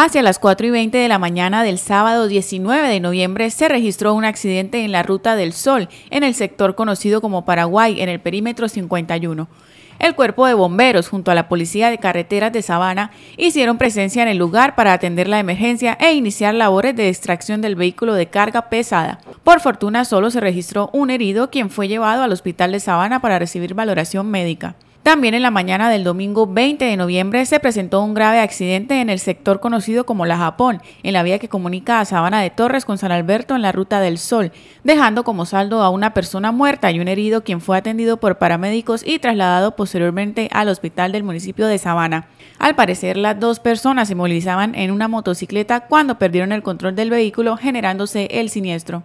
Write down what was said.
Hacia las 4 y 20 de la mañana del sábado 19 de noviembre se registró un accidente en la Ruta del Sol, en el sector conocido como Paraguay, en el perímetro 51. El cuerpo de bomberos junto a la Policía de Carreteras de Sabana hicieron presencia en el lugar para atender la emergencia e iniciar labores de extracción del vehículo de carga pesada. Por fortuna solo se registró un herido quien fue llevado al hospital de Sabana para recibir valoración médica. También en la mañana del domingo 20 de noviembre se presentó un grave accidente en el sector conocido como La Japón, en la vía que comunica a Sabana de Torres con San Alberto en la Ruta del Sol, dejando como saldo a una persona muerta y un herido quien fue atendido por paramédicos y trasladado posteriormente al hospital del municipio de Sabana. Al parecer, las dos personas se movilizaban en una motocicleta cuando perdieron el control del vehículo generándose el siniestro.